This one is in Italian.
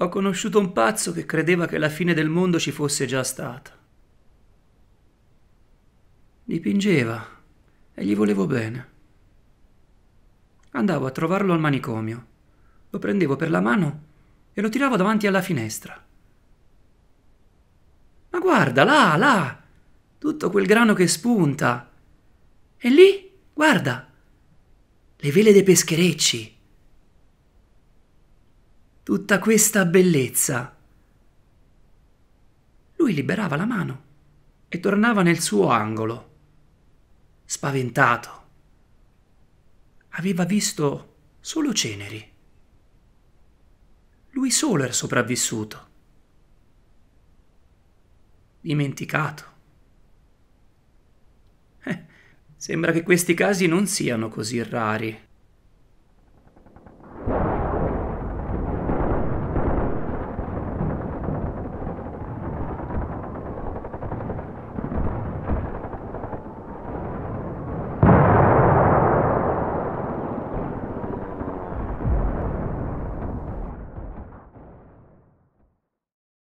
Ho conosciuto un pazzo che credeva che la fine del mondo ci fosse già stata. Dipingeva e gli volevo bene. Andavo a trovarlo al manicomio, lo prendevo per la mano e lo tiravo davanti alla finestra. Ma guarda, là, là, tutto quel grano che spunta. E lì, guarda, le vele dei pescherecci tutta questa bellezza. Lui liberava la mano e tornava nel suo angolo, spaventato. Aveva visto solo ceneri. Lui solo era sopravvissuto, dimenticato. Eh, sembra che questi casi non siano così rari.